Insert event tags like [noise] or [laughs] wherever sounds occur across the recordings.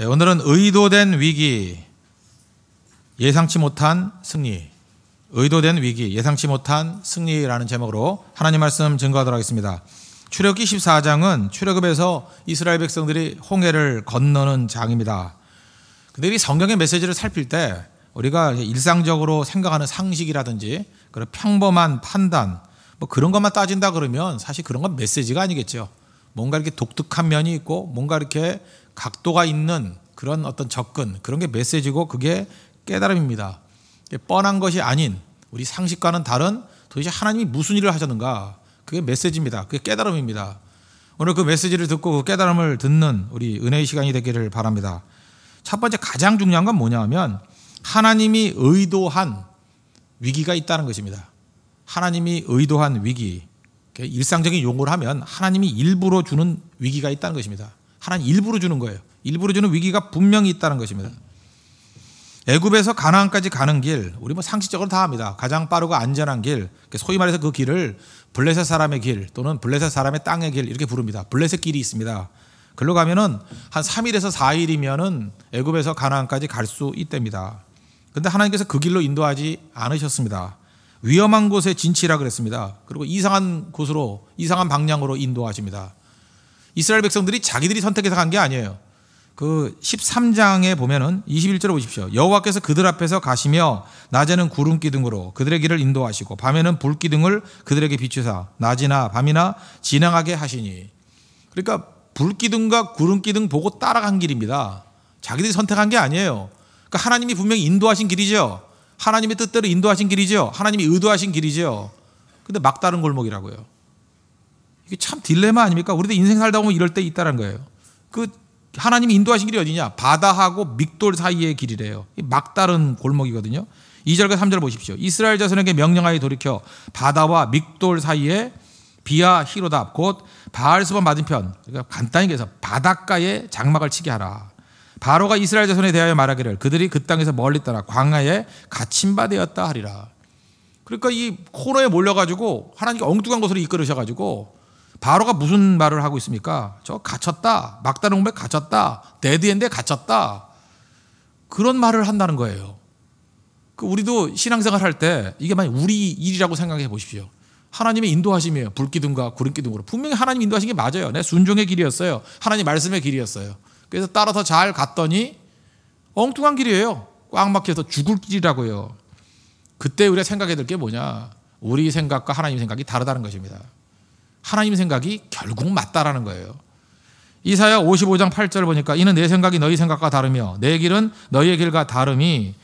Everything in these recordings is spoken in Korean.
예, 오늘은 의도된 위기, 예상치 못한 승리. 의도된 위기, 예상치 못한 승리라는 제목으로 하나님 말씀 증거하도록 하겠습니다. 출애굽기 14장은 출애굽에서 이스라엘 백성들이 홍해를 건너는 장입니다. 근데 이 성경의 메시지를 살필 때 우리가 일상적으로 생각하는 상식이라든지 그런 평범한 판단 뭐 그런 것만 따진다 그러면 사실 그런 건 메시지가 아니겠죠. 뭔가 이렇게 독특한 면이 있고 뭔가 이렇게 각도가 있는 그런 어떤 접근 그런 게 메시지고 그게 깨달음입니다. 뻔한 것이 아닌 우리 상식과는 다른 도대체 하나님이 무슨 일을 하셨는가 그게 메시지입니다. 그게 깨달음입니다. 오늘 그 메시지를 듣고 그 깨달음을 듣는 우리 은혜의 시간이 되기를 바랍니다. 첫 번째 가장 중요한 건 뭐냐 하면 하나님이 의도한 위기가 있다는 것입니다. 하나님이 의도한 위기. 일상적인 용어를 하면 하나님이 일부러 주는 위기가 있다는 것입니다. 하나님 일부러 주는 거예요. 일부러 주는 위기가 분명히 있다는 것입니다. 애굽에서 가나안까지 가는 길, 우리 뭐 상식적으로 다 합니다. 가장 빠르고 안전한 길, 소위 말해서 그 길을 블레셋 사람의 길 또는 블레셋 사람의 땅의 길 이렇게 부릅니다. 블레셋 길이 있습니다. 글로 가면은 한 3일에서 4일이면은 애굽에서 가나안까지 갈 수 있답니다. 근데 하나님께서 그 길로 인도하지 않으셨습니다. 위험한 곳에 진치라 그랬습니다. 그리고 이상한 곳으로 이상한 방향으로 인도하십니다. 이스라엘 백성들이 자기들이 선택해서 간 게 아니에요. 그 13장에 보면은 21절에 보십시오. 여호와께서 그들 앞에서 가시며 낮에는 구름 기둥으로 그들의 길을 인도하시고 밤에는 불 기둥을 그들에게 비추사 낮이나 밤이나 진행하게 하시니. 그러니까 불 기둥과 구름 기둥 보고 따라간 길입니다. 자기들이 선택한 게 아니에요. 그러니까 하나님이 분명히 인도하신 길이죠. 하나님의 뜻대로 인도하신 길이죠. 하나님이 의도하신 길이죠. 근데 막다른 골목이라고요. 이게 참 딜레마 아닙니까? 우리도 인생 살다 보면 이럴 때 있다는 거예요. 그 하나님 인도하신 길이 어디냐? 바다하고 믹돌 사이의 길이래요. 막다른 골목이거든요. 2절과 3절 보십시오. 이스라엘 자손에게 명령하여 돌이켜 바다와 믹돌 사이에 비아 히로답 곧 바알스본 맞은편 그러니까 간단히 해서 바닷가에 장막을 치게 하라. 바로가 이스라엘 자손에 대하여 말하기를 그들이 그 땅에서 멀리 떠나 광야에 갇힌 바 되었다 하리라. 그러니까 이 코너에 몰려가지고 하나님께 엉뚱한 곳으로 이끌으셔가지고 바로가 무슨 말을 하고 있습니까? 저 갇혔다. 막다른 공백 갇혔다. 데드엔드에 갇혔다. 그런 말을 한다는 거예요. 그 우리도 신앙생활 할 때 이게 만약 우리 일이라고 생각해 보십시오. 하나님의 인도하심이에요. 불기둥과 구름기둥으로. 분명히 하나님 인도하신 게 맞아요. 내 네, 순종의 길이었어요. 하나님 말씀의 길이었어요. 그래서 따라서 잘 갔더니 엉뚱한 길이에요. 꽉 막혀서 죽을 길이라고요. 그때 우리가 생각해야 될 게 뭐냐. 우리 생각과 하나님 생각이 다르다는 것입니다. 하나님 생각이 결국 맞다라는 거예요. 이사야 55장 8절 보니까 이는 내 생각이 너희 생각과 다르며 내 길은 너희의 길과 다름이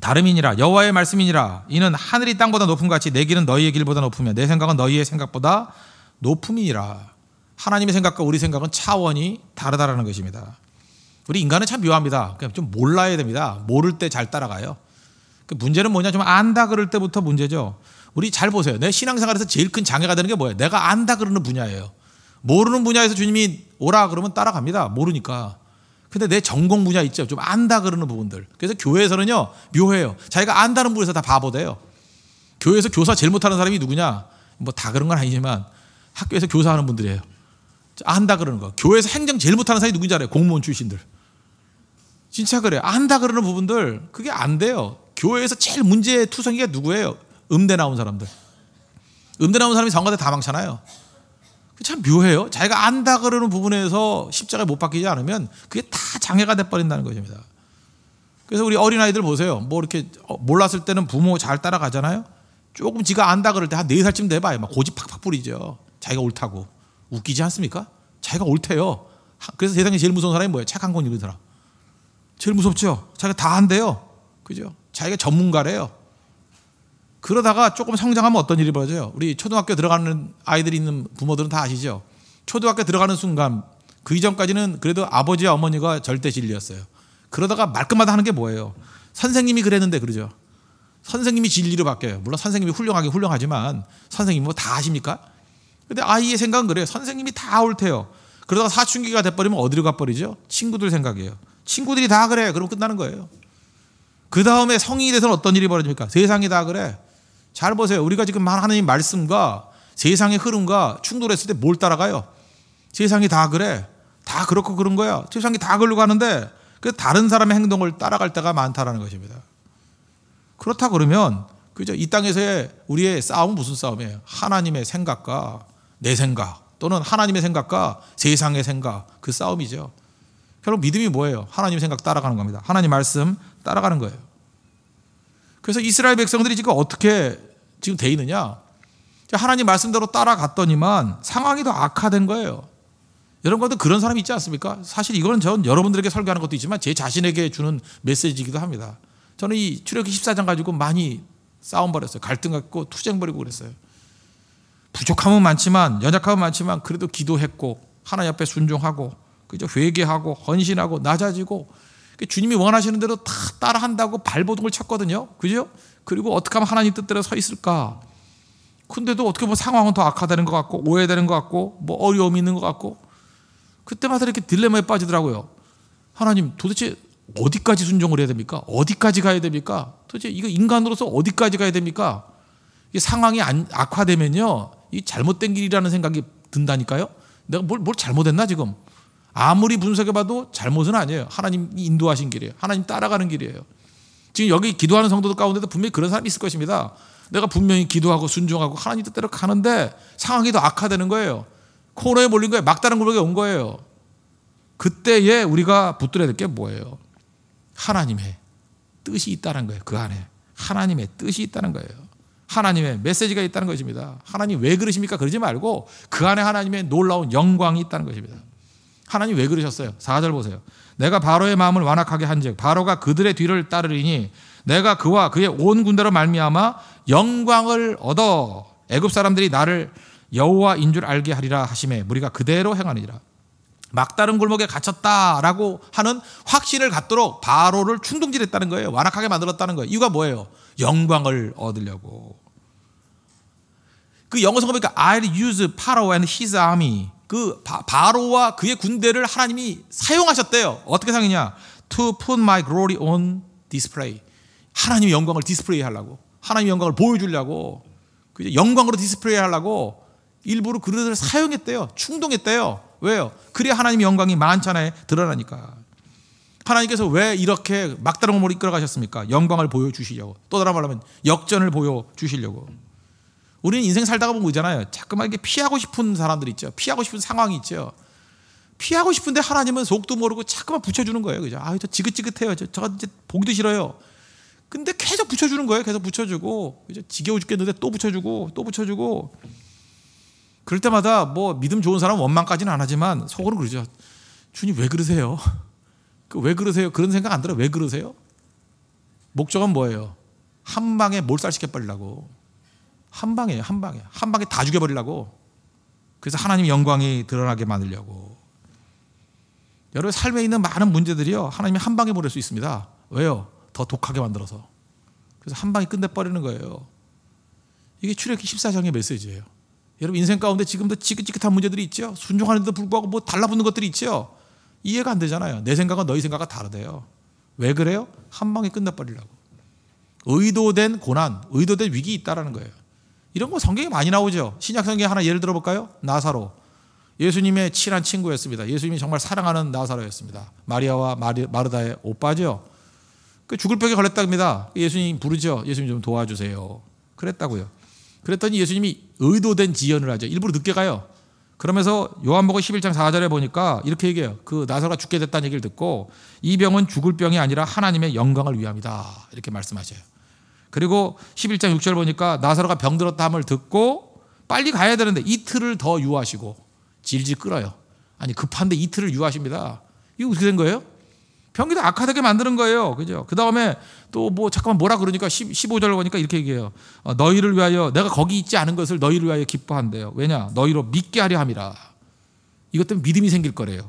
다름이니라 여호와의 말씀이니라 이는 하늘이 땅보다 높은 같이 내 길은 너희의 길보다 높으며 내 생각은 너희의 생각보다 높음이니라 하나님의 생각과 우리 생각은 차원이 다르다라는 것입니다. 우리 인간은 참 묘합니다. 그냥 좀 몰라야 됩니다. 모를 때 잘 따라가요. 그 문제는 뭐냐 좀 안다 그럴 때부터 문제죠. 우리 잘 보세요. 내 신앙생활에서 제일 큰 장애가 되는 게 뭐예요? 내가 안다 그러는 분야예요. 모르는 분야에서 주님이 오라 그러면 따라갑니다. 모르니까. 근데 내 전공 분야 있죠. 좀 안다 그러는 부분들. 그래서 교회에서는요, 묘해요. 자기가 안다는 부분에서 다 바보돼요. 교회에서 교사 제일 못하는 사람이 누구냐? 뭐 다 그런 건 아니지만 학교에서 교사하는 분들이에요. 안다 그러는 거. 교회에서 행정 제일 못하는 사람이 누군지 알아요? 공무원 출신들. 진짜 그래요. 안다 그러는 부분들 그게 안 돼요. 교회에서 제일 문제 투성이가 누구예요? 음대 나온 사람들. 음대 나온 사람이 성가대 다 망잖아요. 참 묘해요. 자기가 안다 그러는 부분에서 십자가에 못바뀌지 않으면 그게 다 장애가 돼버린다는 것입니다. 그래서 우리 어린아이들 보세요. 뭐 이렇게 어, 몰랐을 때는 부모 잘 따라가잖아요. 조금 지가 안다 그럴 때 한 네살쯤 돼봐요. 막 고집 팍팍 부리죠. 자기가 옳다고. 웃기지 않습니까? 자기가 옳대요. 그래서 세상에 제일 무서운 사람이 뭐예요? 책 한 권읽으더라 제일 무섭죠? 자기가 다 한대요. 그죠? 자기가 전문가래요. 그러다가 조금 성장하면 어떤 일이 벌어져요? 우리 초등학교 들어가는 아이들이 있는 부모들은 다 아시죠? 초등학교 들어가는 순간 그 이전까지는 그래도 아버지와 어머니가 절대 진리였어요. 그러다가 말끝마다 하는 게 뭐예요? 선생님이 그랬는데 그러죠. 선생님이 진리로 바뀌어요. 물론 선생님이 훌륭하게 훌륭하지만 선생님 뭐 다 아십니까? 근데 아이의 생각은 그래요. 선생님이 다 옳대요. 그러다가 사춘기가 돼버리면 어디로 가버리죠? 친구들 생각이에요. 친구들이 다 그래. 그럼 끝나는 거예요. 그 다음에 성인이 돼서는 어떤 일이 벌어집니까? 세상이 다 그래. 잘 보세요. 우리가 지금 말하는 말씀과 세상의 흐름과 충돌했을 때 뭘 따라가요? 세상이 다 그래. 다 그렇고 그런 거야. 세상이 다 그러고 가는데 그 다른 사람의 행동을 따라갈 때가 많다라는 것입니다. 그렇다 그러면 그죠? 이 땅에서의 우리의 싸움은 무슨 싸움이에요? 하나님의 생각과 내 생각 또는 하나님의 생각과 세상의 생각 그 싸움이죠. 결국 믿음이 뭐예요? 하나님 생각 따라가는 겁니다. 하나님 말씀 따라가는 거예요. 그래서 이스라엘 백성들이 지금 어떻게 지금 돼 있느냐? 하나님 말씀대로 따라갔더니만 상황이 더 악화된 거예요. 여러분도 그런 사람 있지 않습니까? 사실 이거는 전 여러분들에게 설교하는 것도 있지만 제 자신에게 주는 메시지이기도 합니다. 저는 이 출애굽기 14장 가지고 많이 싸움 벌였어요. 갈등 갖고 투쟁 벌이고 그랬어요. 부족함은 많지만 연약함은 많지만 그래도 기도했고 하나님 앞에 순종하고 그저 회개하고 헌신하고 낮아지고 그 주님이 원하시는 대로 다 따라한다고 발버둥을 쳤거든요. 그죠? 그리고 어떻게 하면 하나님 뜻대로 서 있을까? 근데도 어떻게 보면 상황은 더 악화되는 것 같고 오해되는 것 같고 뭐 어려움이 있는 것 같고 그때마다 이렇게 딜레마에 빠지더라고요. 하나님 도대체 어디까지 순종을 해야 됩니까? 어디까지 가야 됩니까? 도대체 이거 인간으로서 어디까지 가야 됩니까? 이 상황이 안, 악화되면요. 이 잘못된 길이라는 생각이 든다니까요. 내가 뭘, 뭘 잘못했나 지금? 아무리 분석해봐도 잘못은 아니에요. 하나님 인도하신 길이에요. 하나님 따라가는 길이에요. 지금 여기 기도하는 성도들 가운데도 분명히 그런 사람이 있을 것입니다. 내가 분명히 기도하고 순종하고 하나님 뜻대로 가는데 상황이 더 악화되는 거예요. 코너에 몰린 거예요. 막다른 골목에 온 거예요. 그때에 우리가 붙들어야 될 게 뭐예요? 하나님의 뜻이 있다는 거예요. 그 안에 하나님의 뜻이 있다는 거예요. 하나님의 메시지가 있다는 것입니다. 하나님 왜 그러십니까? 그러지 말고 그 안에 하나님의 놀라운 영광이 있다는 것입니다. 하나님 왜 그러셨어요? 4절 보세요. 내가 바로의 마음을 완악하게 한즉 바로가 그들의 뒤를 따르리니 내가 그와 그의 온 군대로 말미암아 영광을 얻어 애굽 사람들이 나를 여호와인 줄 알게 하리라 하심에 우리가 그대로 행하니라. 막다른 골목에 갇혔다라고 하는 확신을 갖도록 바로를 충동질했다는 거예요. 완악하게 만들었다는 거예요. 이유가 뭐예요? 영광을 얻으려고. 그 영어 성어 보니까 I'll use Pharaoh and his army 그 바, 로와 그의 군대를 하나님이 사용하셨대요. 어떻게 사용했냐? To put my glory on display. 하나님의 영광을 디스플레이 하려고. 하나님의 영광을 보여주려고. 그 영광으로 디스플레이 하려고 일부러 그릇을 사용했대요. 충동했대요. 왜요? 그래야 하나님의 영광이 만찬에 드러나니까. 하나님께서 왜 이렇게 막다른 몸으로 이끌어 가셨습니까? 영광을 보여주시려고. 또 다른 말로 하면 역전을 보여주시려고. 우리는 인생 살다가 보면 있잖아요. 자꾸만 이렇게 피하고 싶은 사람들 있죠. 피하고 싶은 상황이 있죠. 피하고 싶은데 하나님은 속도 모르고 자꾸만 붙여주는 거예요. 그죠? 아, 저 지긋지긋해요. 저, 저 이제 보기도 싫어요. 근데 계속 붙여주는 거예요. 계속 붙여주고. 이제 지겨워 죽겠는데 또 붙여주고, 또 붙여주고. 그럴 때마다 뭐 믿음 좋은 사람 원망까지는 안 하지만 속으로 그러죠. 주님 왜 그러세요? [laughs] 그 왜 그러세요? 그런 생각 안 들어요. 왜 그러세요? 목적은 뭐예요? 한 방에 몰살시켜 버리려고. 한방에한 방에. 한 방에 다 죽여버리려고. 그래서 하나님 영광이 드러나게 만들려고. 여러분 삶에 있는 많은 문제들이요. 하나님이 한 방에 버릴 수 있습니다. 왜요? 더 독하게 만들어서. 그래서 한 방에 끝내버리는 거예요. 이게 출애굽기 14장의 메시지예요. 여러분 인생 가운데 지금도 지긋지긋한 문제들이 있죠. 순종하는데도 불구하고 뭐 달라붙는 것들이 있죠. 이해가 안 되잖아요. 내 생각과 너희 생각과 다르대요. 왜 그래요? 한 방에 끝내버리려고. 의도된 고난, 의도된 위기 있다라는 거예요. 이런 거 성경에 많이 나오죠. 신약 성경에 하나 예를 들어볼까요? 나사로. 예수님의 친한 친구였습니다. 예수님이 정말 사랑하는 나사로였습니다. 마리아와 마리, 마르다의 오빠죠. 그 죽을 병에 걸렸답니다. 그 예수님 부르죠. 예수님 좀 도와주세요. 그랬다고요. 그랬더니 예수님이 의도된 지연을 하죠. 일부러 늦게 가요. 그러면서 요한복음 11장 4절에 보니까 이렇게 얘기해요. 그 나사로가 죽게 됐다는 얘기를 듣고 이 병은 죽을 병이 아니라 하나님의 영광을 위함이다. 이렇게 말씀하셔요. 그리고 11장 6절 보니까 나사로가 병들었다 함을 듣고 빨리 가야 되는데 이틀을 더 유하시고 질질 끌어요. 아니 급한데 이틀을 유하십니다. 이거 어떻게 된 거예요? 병기도 악하게 만드는 거예요. 그죠? 그 다음에 또 뭐 잠깐만 뭐라 그러니까 15절을 보니까 이렇게 얘기해요. 어, 너희를 위하여 내가 거기 있지 않은 것을 너희를 위하여 기뻐한대요. 왜냐? 너희로 믿게 하려 함이라. 이것 때문에 믿음이 생길 거래요.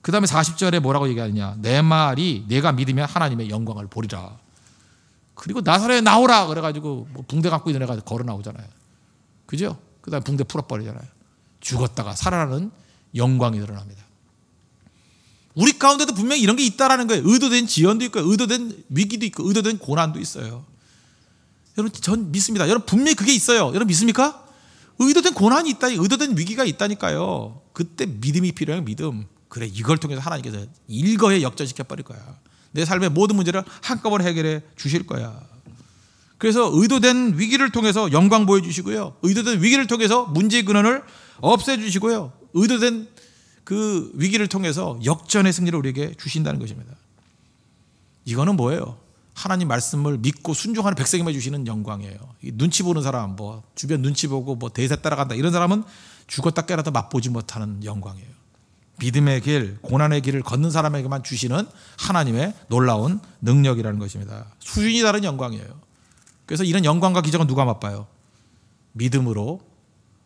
그 다음에 40절에 뭐라고 얘기하느냐. 내 말이 내가 믿으면 하나님의 영광을 보리라. 그리고 나사렛에 나오라 그래가지고 뭐 붕대 갖고 있는 애가 걸어 나오잖아요. 그죠? 그다음 붕대 풀어버리잖아요. 죽었다가 살아나는 영광이 드러납니다. 우리 가운데도 분명히 이런 게 있다라는 거예요. 의도된 지연도 있고, 의도된 위기도 있고, 의도된 고난도 있어요. 여러분, 전 믿습니다. 여러분, 분명히 그게 있어요. 여러분, 믿습니까? 의도된 고난이 있다, 의도된 위기가 있다니까요. 그때 믿음이 필요해요, 믿음. 그래, 이걸 통해서 하나님께서 일거에 역전시켜버릴 거야. 내 삶의 모든 문제를 한꺼번에 해결해 주실 거야. 그래서 의도된 위기를 통해서 영광 보여주시고요. 의도된 위기를 통해서 문제 근원을 없애주시고요. 의도된 그 위기를 통해서 역전의 승리를 우리에게 주신다는 것입니다. 이거는 뭐예요? 하나님 말씀을 믿고 순종하는 백성에만 주시는 영광이에요. 눈치 보는 사람, 뭐 주변 눈치 보고 뭐 대세 따라간다 이런 사람은 죽었다 깨라도 맛보지 못하는 영광이에요. 믿음의 길, 고난의 길을 걷는 사람에게만 주시는 하나님의 놀라운 능력이라는 것입니다. 수준이 다른 영광이에요. 그래서 이런 영광과 기적은 누가 맛봐요? 믿음으로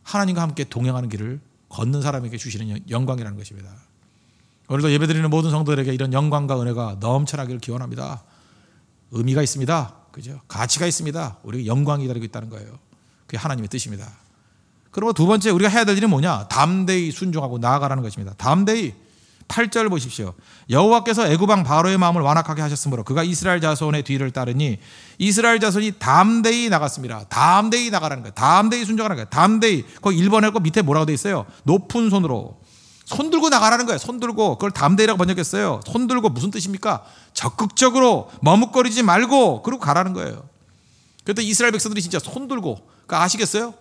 하나님과 함께 동행하는 길을 걷는 사람에게 주시는 영광이라는 것입니다. 오늘도 예배드리는 모든 성도들에게 이런 영광과 은혜가 넘쳐나기를 기원합니다. 의미가 있습니다. 그죠? 가치가 있습니다. 우리 영광이 기다리고 있다는 거예요. 그게 하나님의 뜻입니다. 그러므두 번째 우리가 해야 될 일은 뭐냐? 담대히 순종하고 나아가라는 것입니다. 담대히 8절 보십시오. 여호와께서 애굽왕 바로의 마음을 완악하게 하셨으므로 그가 이스라엘 자손의 뒤를 따르니 이스라엘 자손이 담대히 나갔습니다. 담대히 나가라는 거예요. 담대히 순종하는 거예요. 담대히. 거기 1번에 고 밑에 뭐라고 돼 있어요? 높은 손으로. 손 들고 나가라는 거예요. 손 들고 그걸 담대히라고 번역했어요. 손 들고 무슨 뜻입니까? 적극적으로 머뭇거리지 말고 그리고 가라는 거예요. 그때 이스라엘 백성들이 진짜 손 들고 그러니까 아시겠어요?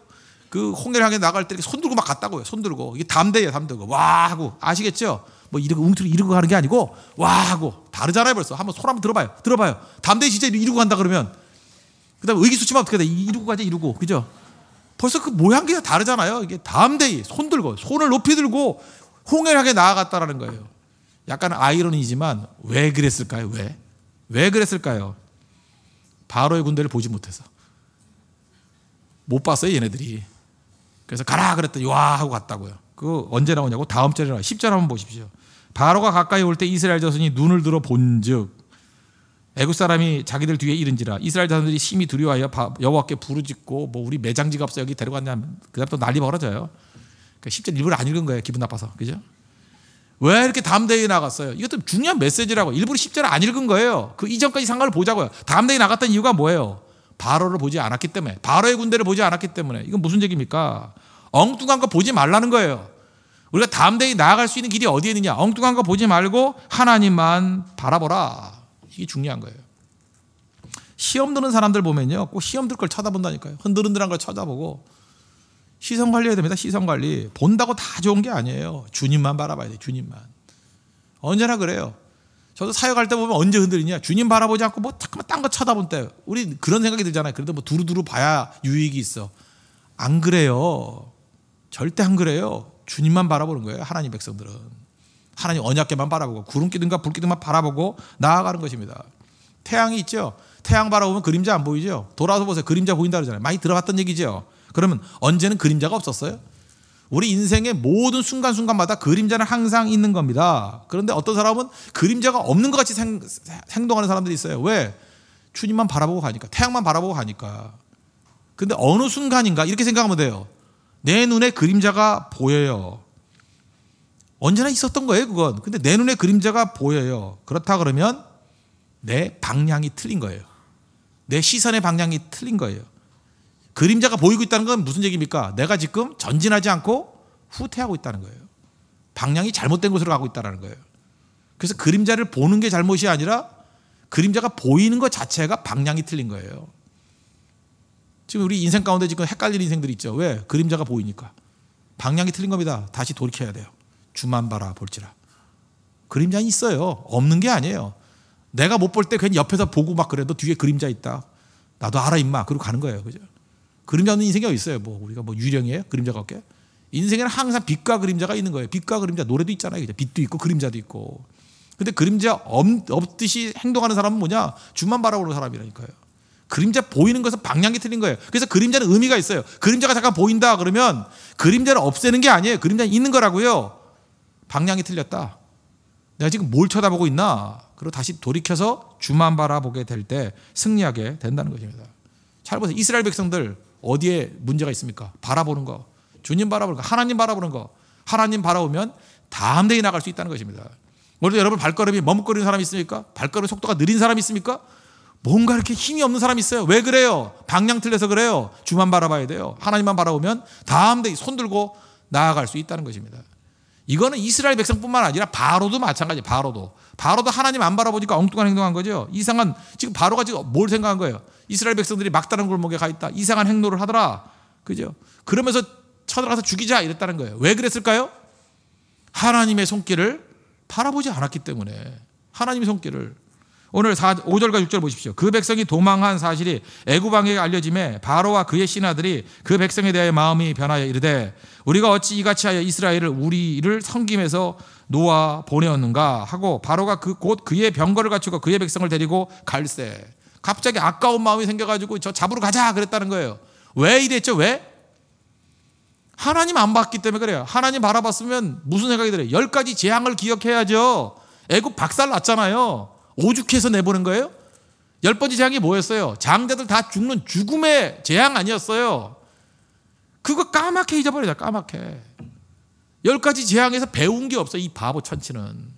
그 홍해를 향해 나갈 때 손 들고 막 갔다고요. 손 들고. 이게 담대예요, 담대고. 와 하고. 아시겠죠? 뭐 이러고 웅투리 이러고 가는 게 아니고 와 하고. 다르잖아요, 벌써. 한번 소리 한번 들어봐요. 들어봐요. 담대 진짜 이러고 간다 그러면 그다음에 의기소침하면 어떻게 돼? 이러고 가자, 이러고. 그죠? 벌써 그 모양이 다르잖아요. 이게 담대히 손 들고 손을 높이 들고 홍해를 향해 나아갔다라는 거예요. 약간 아이러니지만 왜 그랬을까요? 왜? 왜 그랬을까요? 바로의 군대를 보지 못해서. 못 봤어요, 얘네들이. 그래서 가라 그랬더니 와 하고 갔다고요. 그 언제 나오냐고 다음 절에 나와요. 10절 한번 보십시오. 바로가 가까이 올 때 이스라엘 자손이 눈을 들어 본즉 애굽 사람이 자기들 뒤에 이른지라 이스라엘 자손들이 심히 두려워하여 여호와께 부르짖고 뭐 우리 매장지가 없어 여기 데려갔냐면 그다음 또 난리 벌어져요. 그러니까 10절 일부러 안 읽은 거예요. 기분 나빠서. 그죠? 왜 이렇게 담대히 나갔어요? 이것도 중요한 메시지라고 일부러 10절 안 읽은 거예요. 그 이전까지 상관을 보자고요. 담대히 나갔던 이유가 뭐예요? 바로를 보지 않았기 때문에 바로의 군대를 보지 않았기 때문에 이건 무슨 얘기입니까? 엉뚱한 거 보지 말라는 거예요. 우리가 담대히 나아갈 수 있는 길이 어디에 있느냐? 엉뚱한 거 보지 말고 하나님만 바라보라. 이게 중요한 거예요. 시험 드는 사람들 보면요. 꼭 시험 들걸 쳐다본다니까요. 흔들흔들한 걸 쳐다보고 시선 관리해야 됩니다. 시선 관리. 본다고 다 좋은 게 아니에요. 주님만 바라봐야 돼. 주님만. 언제나 그래요. 저도 사역할 때 보면 언제 흔들리냐. 주님 바라보지 않고 뭐 자꾸만 딴 거 쳐다본 때 우리 그런 생각이 들잖아요. 그래도 뭐 두루두루 봐야 유익이 있어. 안 그래요. 절대 안 그래요. 주님만 바라보는 거예요. 하나님 백성들은. 하나님 언약계만 바라보고 구름기둥과 불기둥만 바라보고 나아가는 것입니다. 태양이 있죠. 태양 바라보면 그림자 안 보이죠. 돌아서 보세요. 그림자 보인다 그러잖아요. 많이 들어갔던 얘기죠. 그러면 언제는 그림자가 없었어요? 우리 인생의 모든 순간순간마다 그림자는 항상 있는 겁니다. 그런데 어떤 사람은 그림자가 없는 것 같이 생, 행동하는 사람들이 있어요. 왜? 주님만 바라보고 가니까. 태양만 바라보고 가니까. 근데 어느 순간인가 이렇게 생각하면 돼요. 내 눈에 그림자가 보여요. 언제나 있었던 거예요, 그건. 근데 내 눈에 그림자가 보여요. 그렇다 그러면 내 방향이 틀린 거예요. 내 시선의 방향이 틀린 거예요. 그림자가 보이고 있다는 건 무슨 얘기입니까? 내가 지금 전진하지 않고 후퇴하고 있다는 거예요. 방향이 잘못된 곳으로 가고 있다는 거예요. 그래서 그림자를 보는 게 잘못이 아니라 그림자가 보이는 것 자체가 방향이 틀린 거예요. 지금 우리 인생 가운데 지금 헷갈리는 인생들이 있죠. 왜? 그림자가 보이니까. 방향이 틀린 겁니다. 다시 돌이켜야 돼요. 주만 봐라 볼지라. 그림자 는 있어요. 없는 게 아니에요. 내가 못 볼 때 괜히 옆에서 보고 막 그래도 뒤에 그림자 있다. 나도 알아 임마. 그리고 가는 거예요. 그죠? 그림자 없는 인생이 어디 있어요? 뭐 우리가 뭐 유령이에요? 그림자가 없게? 인생에는 항상 빛과 그림자가 있는 거예요. 빛과 그림자 노래도 있잖아요. 빛도 있고 그림자도 있고. 근데 그림자 없, 없듯이 행동하는 사람은 뭐냐? 주만 바라보는 사람이라니까요. 그림자 보이는 것은 방향이 틀린 거예요. 그래서 그림자는 의미가 있어요. 그림자가 잠깐 보인다 그러면 그림자를 없애는 게 아니에요. 그림자는 있는 거라고요. 방향이 틀렸다. 내가 지금 뭘 쳐다보고 있나? 그리고 다시 돌이켜서 주만 바라보게 될 때 승리하게 된다는 것입니다. 잘 보세요. 이스라엘 백성들 어디에 문제가 있습니까? 바라보는 거. 주님 바라보는 거. 하나님 바라보는 거. 하나님 바라보면 담대히 나갈 수 있다는 것입니다. 오늘 여러분 발걸음이 머뭇거리는 사람 있습니까? 발걸음 속도가 느린 사람 있습니까? 뭔가 이렇게 힘이 없는 사람 있어요. 왜 그래요? 방향 틀려서 그래요. 주만 바라봐야 돼요. 하나님만 바라보면 다음 대손 들고 나아갈 수 있다는 것입니다. 이거는 이스라엘 백성뿐만 아니라 바로도 마찬가지. 바로도 바로도 하나님 안 바라보니까 엉뚱한 행동한 거죠. 이상한 지금 바로가 지금 뭘 생각한 거예요? 이스라엘 백성들이 막다른 골목에 가 있다. 이상한 행로를 하더라. 그죠? 그러면서 쳐들어가서 죽이자 이랬다는 거예요. 왜 그랬을까요? 하나님의 손길을 바라보지 않았기 때문에 하나님의 손길을 오늘 4, 5절과 6절 보십시오. 그 백성이 도망한 사실이 애굽왕에게 알려지에 바로와 그의 신하들이 그 백성에 대하여 마음이 변하여 이르되 우리가 어찌 이같이 하여 이스라엘을 우리를 섬김에서 놓아 보내었는가 하고 바로가 그 곧 그의 병거를 갖추고 그의 백성을 데리고 갈세. 갑자기 아까운 마음이 생겨가지고 저 잡으러 가자 그랬다는 거예요. 왜 이랬죠? 왜? 하나님 안 봤기 때문에 그래요. 하나님 바라봤으면 무슨 생각이 들어요? 열 가지 재앙을 기억해야죠. 애국 박살 났잖아요. 오죽해서 내보낸 거예요? 열 번째 재앙이 뭐였어요? 장자들 다 죽는 죽음의 재앙 아니었어요. 그거 까맣게 잊어버리자, 까맣게. 열 가지 재앙에서 배운 게 없어, 이 바보 천치는.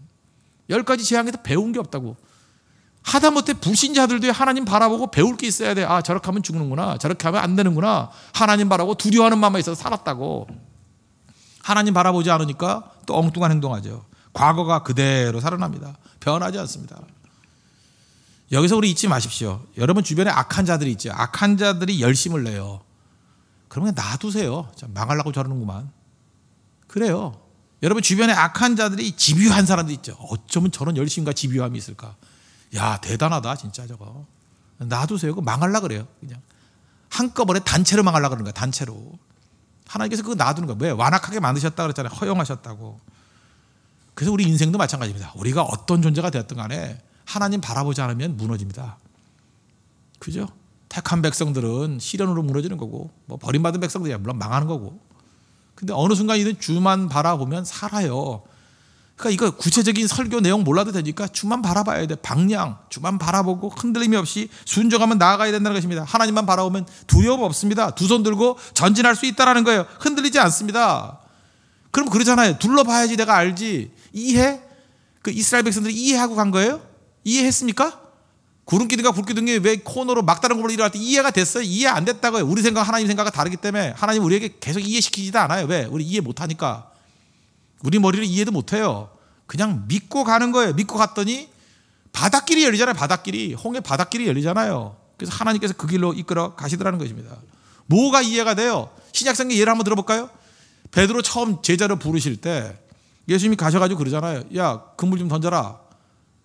열 가지 재앙에서 배운 게 없다고. 하다못해 불신자들도 하나님 바라보고 배울 게 있어야 돼. 아, 저렇게 하면 죽는구나. 저렇게 하면 안 되는구나. 하나님 바라고 두려워하는 마음에 있어서 살았다고. 하나님 바라보지 않으니까 또 엉뚱한 행동하죠. 과거가 그대로 살아납니다. 변하지 않습니다. 여기서 우리 잊지 마십시오. 여러분 주변에 악한 자들이 있죠. 악한 자들이 열심을 내요. 그러면 놔두세요. 망하려고 저러는구만. 그래요. 여러분 주변에 악한 자들이 집요한 사람들 있죠. 어쩌면 저런 열심과 집요함이 있을까? 야 대단하다 진짜 저거. 놔두세요. 그 망할라 그래요. 그냥 한꺼번에 단체로 망할라 그러는 거야. 단체로. 하나님께서 그거 놔두는 거야. 왜? 완악하게 만드셨다 그랬잖아요. 허용하셨다고. 그래서 우리 인생도 마찬가지입니다. 우리가 어떤 존재가 되었든 간에 하나님 바라보지 않으면 무너집니다. 그죠? 택한 백성들은 시련으로 무너지는 거고 뭐 버림받은 백성들이야 물론 망하는 거고. 근데 어느 순간 이런 주만 바라보면 살아요. 그러니까 이거 구체적인 설교 내용 몰라도 되니까 주만 바라봐야 돼. 방향, 주만 바라보고 흔들림이 없이 순종하면 나아가야 된다는 것입니다. 하나님만 바라보면 두려움 없습니다. 두 손 들고 전진할 수 있다라는 거예요. 흔들리지 않습니다. 그럼 그러잖아요. 둘러봐야지 내가 알지. 이해? 그 이스라엘 백성들이 이해하고 간 거예요? 이해했습니까? 구름기둥과 불기둥이 왜 코너로 막다른 걸로 일어날 때 이해가 됐어요? 이해 안 됐다고요. 우리 생각 하나님 생각과 다르기 때문에 하나님 우리에게 계속 이해시키지도 않아요. 왜? 우리 이해 못 하니까. 우리 머리를 이해도 못 해요. 그냥 믿고 가는 거예요. 믿고 갔더니 바닷길이 열리잖아요. 바닷길이. 홍해 바닷길이 열리잖아요. 그래서 하나님께서 그 길로 이끌어 가시더라는 것입니다. 뭐가 이해가 돼요? 신약성경 예를 한번 들어볼까요? 베드로 처음 제자를 부르실 때 예수님이 가셔가지고 그러잖아요. 야, 그물 좀 던져라.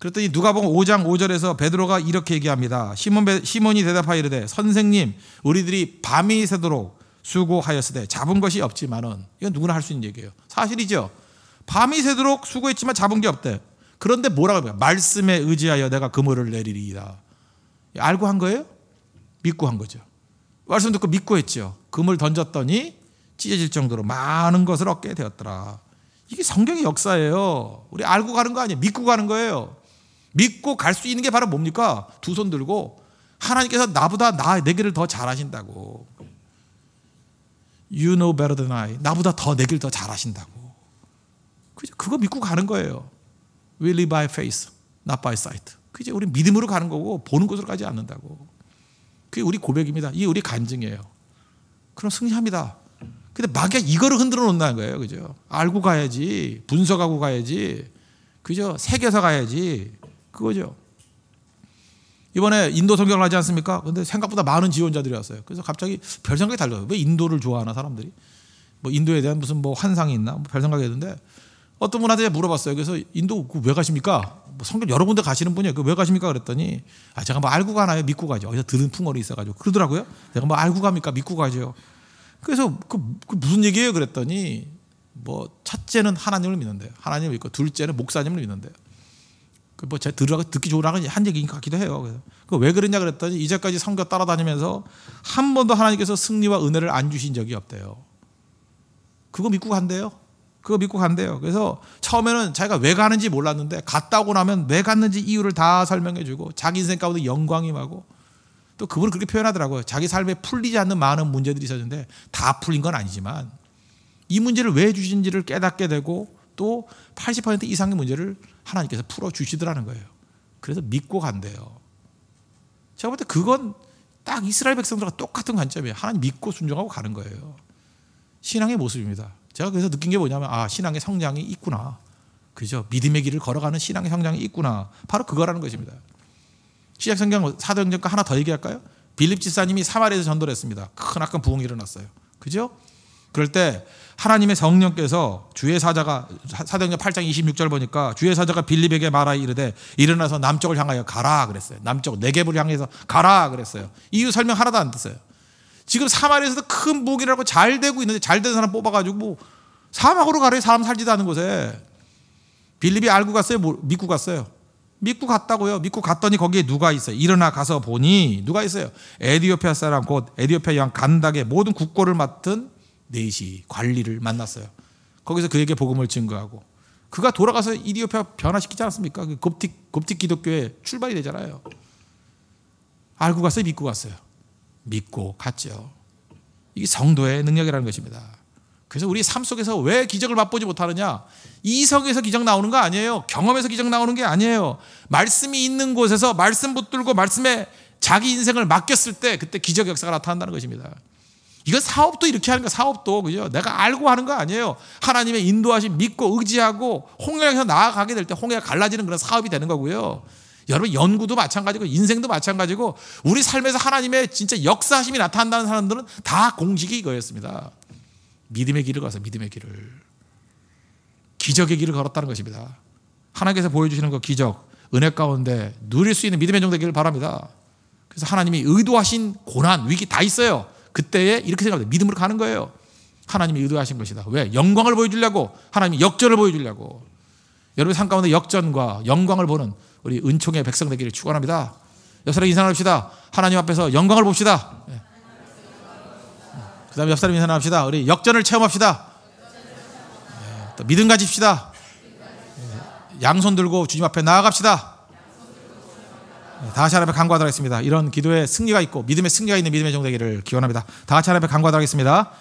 그랬더니 누가복음 5장 5절에서 베드로가 이렇게 얘기합니다. 시몬 베, 시몬이 대답하 이르되 선생님 우리들이 밤이 새도록 수고하였으되 잡은 것이 없지만은 이건 누구나 할 수 있는 얘기예요. 사실이죠. 밤이 새도록 수고했지만 잡은 게 없대. 그런데 뭐라고 합니까? 말씀에 의지하여 내가 그물을 내리리이다. 알고 한 거예요? 믿고 한 거죠. 말씀 듣고 믿고 했죠. 금을 던졌더니 찢어질 정도로 많은 것을 얻게 되었더라. 이게 성경의 역사예요. 우리 알고 가는 거 아니에요. 믿고 가는 거예요. 믿고 갈 수 있는 게 바로 뭡니까? 두 손 들고 하나님께서 나보다 나 내기를 더 잘하신다고. You know better than I. 나보다 더 내기를 더 잘하신다고. 그죠? 그거 믿고 가는 거예요. We live by faith, not by sight. 그죠? 우리 믿음으로 가는 거고 보는 것으로 가지 않는다고. 그게 우리 고백입니다. 이게 우리 간증이에요. 그럼 승리합니다. 근데 마귀가 이거를 흔들어 놓는다는 거예요. 그죠? 알고 가야지. 분석하고 가야지. 그죠? 새겨서 가야지. 그거죠. 이번에 인도 성경을 하지 않습니까? 근데 생각보다 많은 지원자들이 왔어요. 그래서 갑자기 별 생각이 달라요. 왜 인도를 좋아하나 사람들이? 뭐 인도에 대한 무슨 뭐 환상이 있나? 뭐 별 생각이 드는데 어떤 분한테 물어봤어요. 그래서 인도 그 왜 가십니까? 뭐 성경 여러 군데 가시는 분이에요. 그왜 가십니까? 그랬더니 아 제가 뭐 알고 가나요? 믿고 가죠. 어디서 들은 풍월이 있어가지고 그러더라고요. 내가 뭐 알고 갑니까? 믿고 가죠. 그래서 그, 그 무슨 얘기예요? 그랬더니 뭐 첫째는 하나님을 믿는데요. 하나님을 믿고 둘째는 목사님을 믿는데요. 그뭐 들으라고 듣기 좋으라고 한 얘기인 것 같기도 해요. 그래서 그 왜 그랬냐 그랬더니 이제까지 성교 따라다니면서 한 번도 하나님께서 승리와 은혜를 안 주신 적이 없대요. 그거 믿고 간대요. 그거 믿고 간대요. 그래서 처음에는 자기가 왜 가는지 몰랐는데 갔다고 나면 왜 갔는지 이유를 다 설명해주고 자기 인생 가운데 영광이 하고 또 그분은 그렇게 표현하더라고요. 자기 삶에 풀리지 않는 많은 문제들이 있었는데 다 풀린 건 아니지만 이 문제를 왜 주신지를 깨닫게 되고 또 80% 이상의 문제를 하나님께서 풀어주시더라는 거예요. 그래서 믿고 간대요. 제가 볼 때 그건 딱 이스라엘 백성들과 똑같은 관점이에요. 하나님 믿고 순종하고 가는 거예요. 신앙의 모습입니다. 제가 그래서 느낀 게 뭐냐면 아 신앙의 성장이 있구나. 그죠? 믿음의 길을 걸어가는 신앙의 성장이 있구나. 바로 그거라는 것입니다. 시약 성경 사도행전과 하나 더 얘기할까요? 빌립 지사님이 사마리에서 전도를 했습니다. 큰 악한 부흥이 일어났어요. 그죠? 그럴 때 하나님의 성령께서 주의 사자가 사도행전 8장 26절 보니까 주의 사자가 빌립에게 말하 이르되 일어나서 남쪽을 향하여 가라 그랬어요. 남쪽 네개부를 향해서 가라 그랬어요. 이유 설명 하나도 안 됐어요. 지금 사마리에서도 큰 무기라고 잘 되고 있는데 잘 된 사람 뽑아가지고 뭐 사막으로 가래 사람 살지도 않은 곳에 빌립이 알고 갔어요. 믿고 갔어요. 믿고 갔다고요. 믿고 갔더니 거기에 누가 있어요? 일어나 가서 보니 누가 있어요? 에디오피아 사람 곧 에디오피아 왕 간닥의 모든 국고를 맡은 4시 관리를 만났어요. 거기서 그에게 복음을 증거하고 그가 돌아가서 이디오피아 변화시키지 않았습니까? 그 곱틱 곱틱 기독교의 출발이 되잖아요. 알고 갔어요, 믿고 갔어요. 믿고 갔죠. 이게 성도의 능력이라는 것입니다. 그래서 우리 삶 속에서 왜 기적을 맛보지 못하느냐? 이성에서 기적 나오는 거 아니에요. 경험에서 기적 나오는 게 아니에요. 말씀이 있는 곳에서 말씀 붙들고 말씀에 자기 인생을 맡겼을 때 그때 기적 역사가 나타난다는 것입니다. 이거 사업도 이렇게 하는 거 사업도 그죠? 내가 알고 하는 거 아니에요. 하나님의 인도하심 믿고 의지하고 홍해에서 나아가게 될 때 홍해가 갈라지는 그런 사업이 되는 거고요. 여러분 연구도 마찬가지고 인생도 마찬가지고 우리 삶에서 하나님의 진짜 역사심이 나타난다는 사람들은 다 공식이 이거였습니다. 믿음의 길을 가서 믿음의 길을 기적의 길을 걸었다는 것입니다. 하나님께서 보여주시는 그 기적 은혜 가운데 누릴 수 있는 믿음의 종도 되기를 바랍니다. 그래서 하나님이 의도하신 고난 위기 다 있어요. 그때에 이렇게 생각합니다. 믿음으로 가는 거예요. 하나님이 의도하신 것이다. 왜? 영광을 보여주려고. 하나님이 역전을 보여주려고. 여러분 삶 가운데 역전과 영광을 보는 우리 은총의 백성 되기를 축원합니다. 옆사람 인사합시다. 하나님 앞에서 영광을 봅시다. 네. 그다음에 옆사람 인사합시다. 우리 역전을 체험합시다. 네. 믿음 가집시다. 네. 양손 들고 주님 앞에 나아갑시다. 네, 다시 하나님 간구하도록 하겠습니다. 이런 기도의 승리가 있고 믿음의 승리가 있는 믿음의 종되기를 기원합니다. 다시 하나님 간구하도록 하겠습니다.